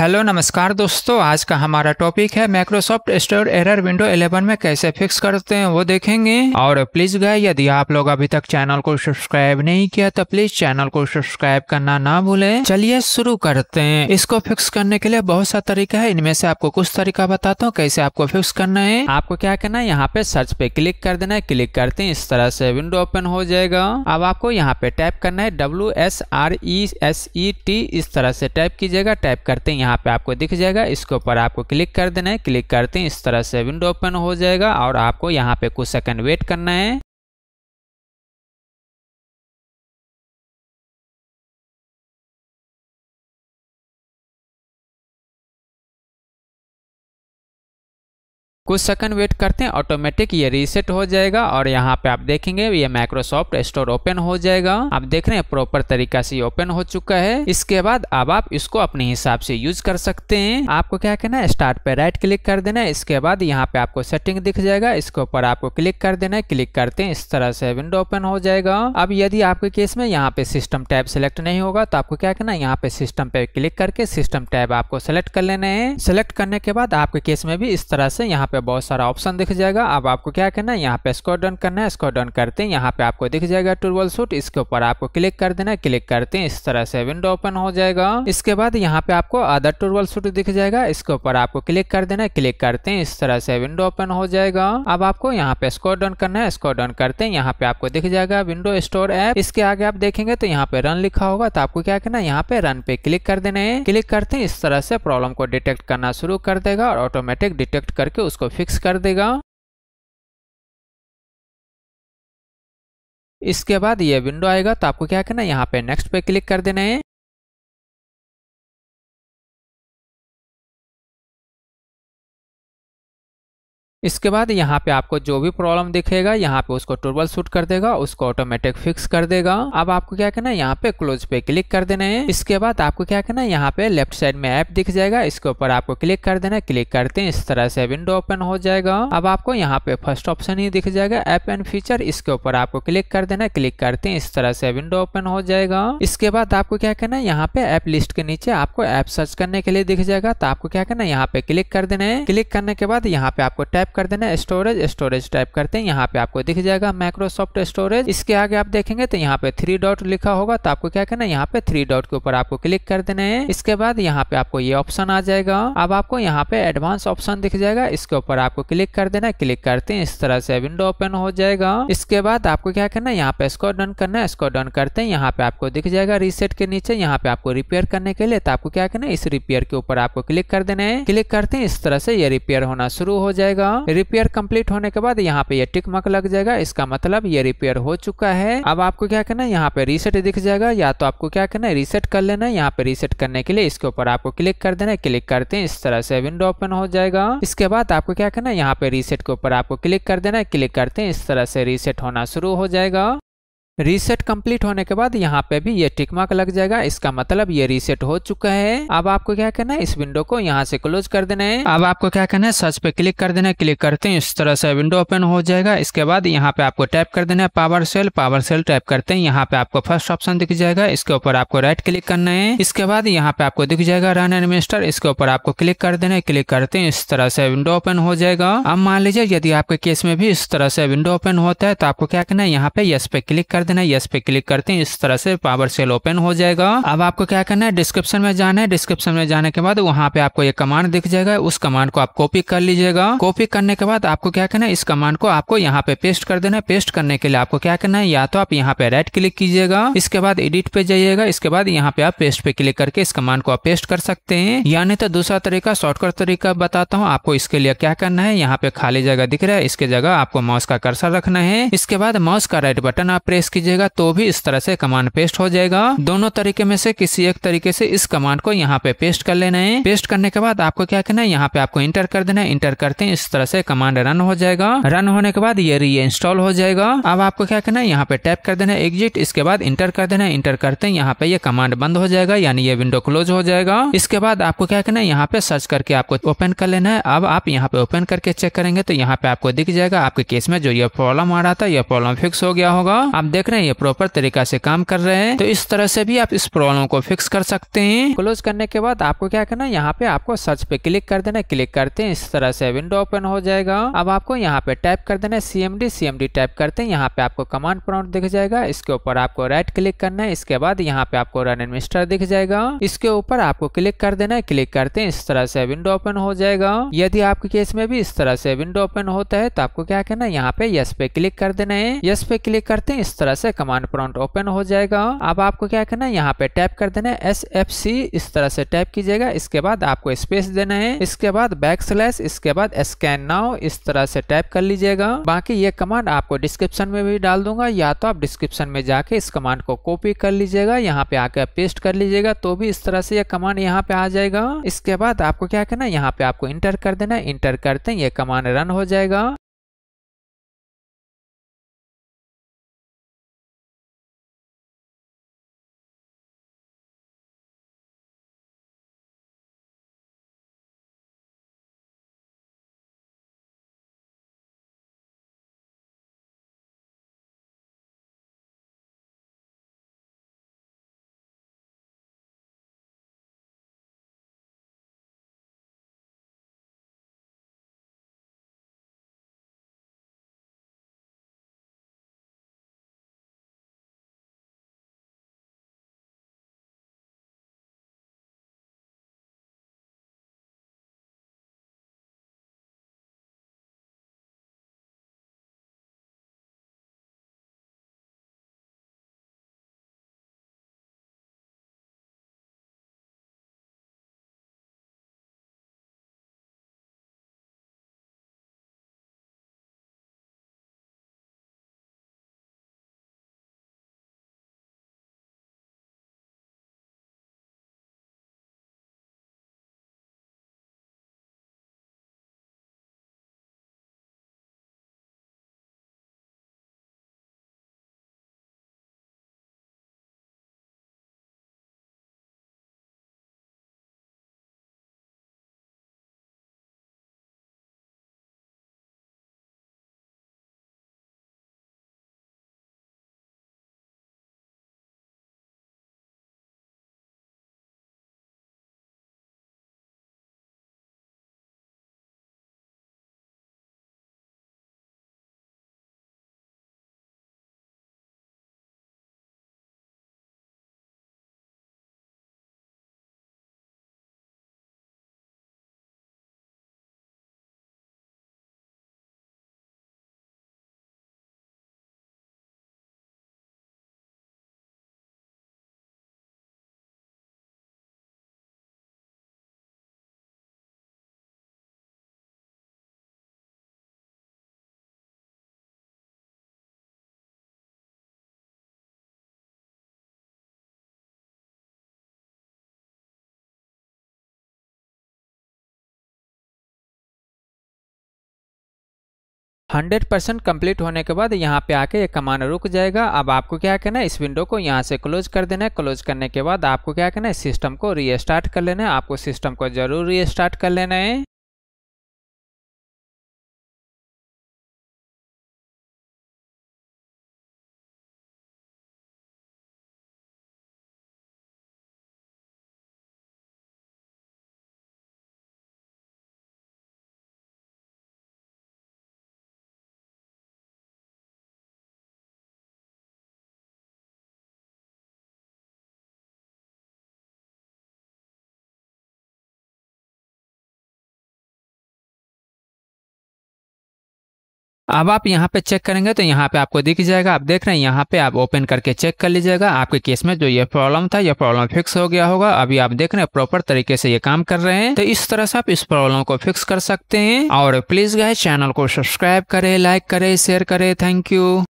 hello नमस्कार दोस्तों आज का हमारा टॉपिक है माइक्रोसॉफ्ट स्टोर एरर विंडो 11 में कैसे फिक्स करते हैं वो देखेंगे और प्लीज गए यदि आप लोग अभी तक चैनल को सब्सक्राइब नहीं किया तो प्लीज चैनल को सब्सक्राइब करना ना भूलें चलिए शुरू करते हैं इसको फिक्स करने के लिए बहुत सा तरीका है इनमें से आपको कुछ तरीका बताता हूँ कैसे आपको फिक्स करना है आपको क्या करना है यहाँ पे सर्च पे क्लिक कर देना है क्लिक करते हैं इस तरह से विंडो ओपन हो जाएगा अब आपको यहाँ पे टाइप करना है W S R E S E T इस तरह से टाइप कीजिएगा टाइप करते हैं यहाँ पे आपको दिख जाएगा इसके ऊपर आपको क्लिक कर देना है क्लिक करते हैं इस तरह से विंडो ओपन हो जाएगा और आपको यहाँ पे कुछ सेकंड वेट करना है कुछ सेकंड वेट करते हैं ऑटोमेटिक ये रीसेट हो जाएगा और यहाँ पे आप देखेंगे ये माइक्रोसॉफ्ट स्टोर ओपन हो जाएगा आप देख रहे हैं प्रॉपर तरीका से ओपन हो चुका है इसके बाद अब आप इसको अपने हिसाब से यूज कर सकते हैं आपको क्या कहना है स्टार्ट पे राइट क्लिक कर देना है इसके बाद यहाँ पे आपको सेटिंग दिख जाएगा इसके ऊपर आपको क्लिक कर देना है क्लिक करते हैं इस तरह से विंडो ओपन हो जाएगा अब यदि आपके केस में यहाँ पे सिस्टम टैब सिलेक्ट नहीं होगा तो आपको क्या कहना है यहाँ पे सिस्टम पे क्लिक करके सिस्टम टैब आपको सेलेक्ट कर लेना है सेलेक्ट करने के बाद आपके केस में भी इस तरह से यहाँ पे पे बहुत सारा ऑप्शन दिख जाएगा अब आपको क्या करना है यहाँ पे स्कोर डन करना है स्कोर डन करते हैं यहाँ पे आपको दिख जाएगा टूरबल सूट इसके ऊपर आपको क्लिक कर देना है क्लिक करते हैं इस तरह से विंडो ओपन हो जाएगा इसके बाद यहाँ पे आपको अदर टूरबल सूट दिख जाएगा इसके ऊपर आपको क्लिक कर देना है क्लिक करते हैं इस तरह से विंडो ओपन हो जाएगा अब आपको यहाँ पे स्कोर डन करना है स्कोर डन करते हैं यहाँ पे आपको दिख जाएगा विंडो स्टोर ऐप इसके आगे आप देखेंगे तो यहाँ पे रन लिखा होगा तो आपको क्या करना है यहाँ पे रन पे क्लिक कर देना है क्लिक करते हैं इस तरह से प्रॉब्लम को डिटेक्ट करना शुरू कर देगा और ऑटोमेटिक डिटेक्ट करके उसको फिक्स कर देगा इसके बाद ये विंडो आएगा तो आपको क्या करना है यहाँ पे नेक्स्ट पे क्लिक कर देना है इसके बाद यहाँ पे आपको जो भी प्रॉब्लम दिखेगा यहाँ पे उसको ट्रबल शूट कर देगा उसको ऑटोमेटिक फिक्स कर देगा अब आपको क्या करना है यहाँ पे क्लोज पे क्लिक कर देना है इसके बाद आपको क्या करना है यहाँ पे लेफ्ट साइड में ऐप दिख जाएगा इसके ऊपर आपको क्लिक कर देना है क्लिक करते हैं इस तरह से विंडो ओपन हो जाएगा अब आपको यहाँ पे फर्स्ट ऑप्शन ही दिख जाएगा ऐप एंड फीचर इसके ऊपर आपको क्लिक कर देना है क्लिक करते हैं इस तरह से विंडो ओपन हो जाएगा इसके बाद आपको क्या करना है यहाँ पे ऐप लिस्ट के नीचे आपको ऐप सर्च करने के लिए दिख जाएगा तो आपको क्या करना है यहाँ पे क्लिक कर देना है क्लिक करने के बाद यहाँ पे आपको टैप कर देना स्टोरेज स्टोरेज टाइप करते हैं यहाँ पे आपको दिख जाएगा माइक्रोसॉफ्ट स्टोरेज इसके आगे आप देखेंगे तो यहाँ पे थ्री डॉट लिखा होगा तो आपको क्या करना है यहाँ पे थ्री डॉट के ऊपर आपको क्लिक कर देना है इसके बाद यहाँ पे आपको ये ऑप्शन आ जाएगा अब आपको यहाँ पे एडवांस ऑप्शन दिख जाएगा इसके ऊपर आपको क्लिक कर देना है क्लिक करते हैं इस तरह से विंडो ओपन हो जाएगा इसके बाद आपको क्या करना है यहाँ पे स्कोर डन करना है स्कोर डन करते हैं यहाँ पे आपको दिख जाएगा रीसेट के नीचे यहाँ पे आपको रिपेयर करने के लिए तो आपको क्या करना है इस रिपेयर के ऊपर आपको क्लिक कर देना है क्लिक करते हैं इस तरह से ये रिपेयर होना शुरू हो जाएगा रिपेयर कंप्लीट होने के बाद यहाँ पे ये टिक मक लग जाएगा इसका मतलब ये रिपेयर हो चुका है अब आपको क्या करना है यहाँ पे रीसेट दिख जाएगा या तो आपको क्या करना है रीसेट कर लेना है यहाँ पे रीसेट करने के लिए इसके ऊपर आपको क्लिक कर देना है क्लिक करते हैं इस तरह से विंडो ओपन हो जाएगा इसके बाद आपको क्या करना है यहाँ पे रीसेट के ऊपर आपको क्लिक कर देना है क्लिक करते हैं इस तरह से रीसेट होना शुरू हो जाएगा रीसेट कंप्लीट होने के बाद यहाँ पे भी ये टिक मार्क लग जाएगा इसका मतलब ये रीसेट हो चुका है अब आपको क्या करना है इस विंडो को यहाँ से क्लोज कर देना है अब आपको क्या करना है सर्च पे क्लिक कर देना है क्लिक करते हैं इस तरह से विंडो ओपन हो जाएगा इसके बाद यहाँ पे आपको टाइप कर देना है power cell power cell type करते हैं यहाँ पे आपको फर्स्ट ऑप्शन दिख जाएगा इसके ऊपर आपको राइट क्लिक करना है इसके बाद यहाँ पे आपको दिख जाएगा रन एडमिनिस्टर इसके ऊपर आपको क्लिक कर देना है क्लिक करते हैं इस तरह से विंडो ओपन हो जाएगा अब मान लीजिए यदि आपके केस में भी इस तरह से विंडो ओपन होता है तो आपको क्या करना है यहाँ पे यस पे क्लिक कर देना यस पे क्लिक करते हैं इस तरह से पावर सेल ओपन हो जाएगा अब आपको क्या करना है डिस्क्रिप्शन में जाना है डिस्क्रिप्शन में जाने के बाद वहाँ पे आपको एक कमांड दिख जाएगा उस कमांड को आप कॉपी कर लीजिएगा कॉपी करने के बाद आपको क्या करना है इस कमांड को आपको यहाँ पे पेस्ट कर देना है पेस्ट करने के लिए आपको क्या करना है या तो आप यहाँ पे राइट क्लिक कीजिएगा इसके बाद एडिट पे जाइएगा इसके बाद यहाँ पे आप पेस्ट पे क्लिक करके इस कमांड को आप पेस्ट कर सकते हैं यानी तो दूसरा तरीका शॉर्टकट तरीका बताता हूँ आपको इसके लिए क्या करना है यहाँ पे खाली जगह दिख रहा है इसके जगह आपको माउस का कर्सर रखना है इसके बाद माउस का राइट बटन आप प्रेस कीजिएगा तो भी इस तरह से कमांड पेस्ट हो जाएगा दोनों तरीके में से किसी एक तरीके से इस कमांड को यहाँ पे पेस्ट कर लेना है पेस्ट करने के बाद आपको क्या करना है यहाँ पे आपको इंटर कर देना है इंटर करते हैं इस तरह से कमांड रन हो जाएगा रन होने के बाद ये री इंस्टॉल हो जाएगा अब आपको क्या करना है यहाँ पे टैप कर देना है एग्जिट इसके बाद इंटर कर देना है इंटर करते हैं यहाँ पे ये कमांड बंद हो जाएगा यानी ये विंडो क्लोज हो जाएगा इसके बाद आपको क्या करना है यहाँ पे सर्च करके आपको ओपन कर लेना है अब आप यहाँ पे ओपन करके चेक करेंगे तो यहाँ पे आपको दिख जाएगा आपके केस में जो ये प्रॉब्लम आ रहा था यह प्रॉब्लम फिक्स हो गया होगा आप देख रहे हैं ये प्रॉपर तरीका से काम कर रहे हैं तो इस तरह से भी आप इस प्रॉब्लम को फिक्स कर सकते हैं क्लोज करने के बाद आपको क्या करना है यहाँ पे आपको सर्च पे क्लिक कर देना क्लिक करते हैं इस तरह से विंडो ओपन हो जाएगा अब आपको यहाँ पे टाइप कर देना है सीएमडी सीएमडी टाइप करते हैं यहाँ पे आपको कमांड प्रॉन्ट दिख जाएगा इसके ऊपर आपको राइट क्लिक करना है इसके बाद यहाँ पे आपको रन मिस्टर दिख जाएगा इसके ऊपर आपको क्लिक कर देना है क्लिक करते हैं इस तरह से विंडो ओपन हो जाएगा यदि आपके केस में भी इस तरह से विंडो ओपन होता है तो आपको क्या करना है यहाँ पे यस पे क्लिक कर देना है यस पे क्लिक करते हैं इस तरह तरह से कमांड प्रॉन्ट ओपन हो जाएगा अब आपको क्या करना है यहाँ पे टैप कर देना है एस एफ सी इस तरह से टैप कीजिएगा इसके बाद आपको स्पेस देना है इसके बाद बैक स्लैश इसके बाद स्कैन नाउ इस तरह से टाइप कर लीजिएगा बाकी ये कमांड आपको डिस्क्रिप्शन में भी डाल दूंगा या तो आप डिस्क्रिप्शन में जाके इस कमांड को कॉपी कर लीजिएगा यहाँ पे आके पेस्ट कर लीजिएगा तो भी इस तरह से ये कमांड यहाँ पे आ जाएगा इसके बाद आपको क्या करना है यहाँ पे आपको इंटर कर देना इंटर करते ये कमांड रन हो जाएगा हंड्रेड परसेंट कम्प्लीट होने के बाद यहाँ पे आके ये कमान रुक जाएगा अब आपको क्या करना है इस विंडो को यहाँ से क्लोज कर देना है क्लोज करने के बाद आपको क्या करना है सिस्टम को रीस्टार्ट कर लेना है आपको सिस्टम को जरूर रीस्टार्ट कर लेना है अब आप यहाँ पे चेक करेंगे तो यहाँ पे आपको दिख जाएगा आप देख रहे हैं यहाँ पे आप ओपन करके चेक कर लीजिएगा आपके केस में जो ये प्रॉब्लम था ये प्रॉब्लम फिक्स हो गया होगा अभी आप देख रहे हैं प्रॉपर तरीके से ये काम कर रहे हैं तो इस तरह से आप इस प्रॉब्लम को फिक्स कर सकते हैं और प्लीज गए चैनल को सब्सक्राइब करे लाइक करे शेयर करे थैंक यू